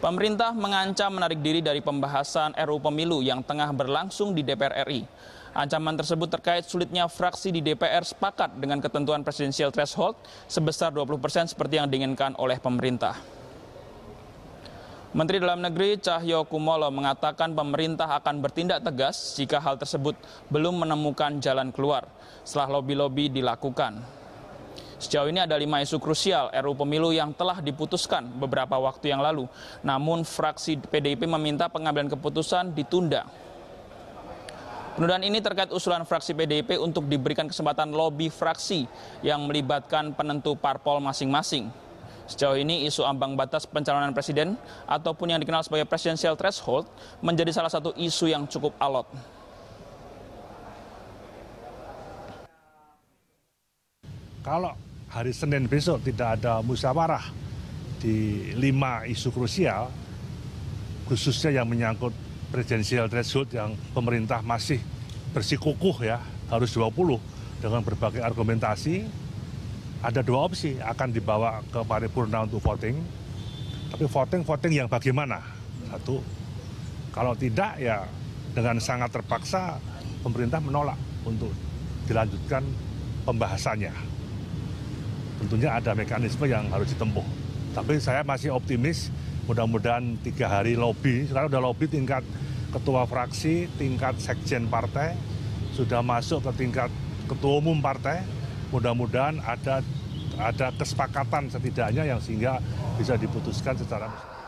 Pemerintah mengancam menarik diri dari pembahasan RU Pemilu yang tengah berlangsung di DPR RI. Ancaman tersebut terkait sulitnya fraksi di DPR sepakat dengan ketentuan presidensial threshold sebesar 20% seperti yang diinginkan oleh pemerintah. Menteri Dalam Negeri Cahyo Kumolo mengatakan pemerintah akan bertindak tegas jika hal tersebut belum menemukan jalan keluar setelah lobi-lobi dilakukan. Sejauh ini ada lima isu krusial RUU Pemilu yang telah diputuskan beberapa waktu yang lalu. Namun fraksi PDIP meminta pengambilan keputusan ditunda. Penundaan ini terkait usulan fraksi PDIP untuk diberikan kesempatan lobby fraksi yang melibatkan penentu parpol masing-masing. Sejauh ini isu ambang batas pencalonan presiden ataupun yang dikenal sebagai presidential threshold menjadi salah satu isu yang cukup alot. Kalau hari Senin besok tidak ada musyawarah di lima isu krusial, khususnya yang menyangkut presidensial threshold yang pemerintah masih bersikukuh ya, harus 20 dengan berbagai argumentasi. Ada dua opsi akan dibawa ke paripurna untuk voting, tapi voting-voting yang bagaimana? Satu, kalau tidak ya dengan sangat terpaksa pemerintah menolak untuk dilanjutkan pembahasannya tentunya ada mekanisme yang harus ditempuh. Tapi saya masih optimis, mudah-mudahan tiga hari lobby, sekarang sudah lobby tingkat ketua fraksi, tingkat sekjen partai, sudah masuk ke tingkat ketua umum partai, mudah-mudahan ada ada kesepakatan setidaknya yang sehingga bisa diputuskan secara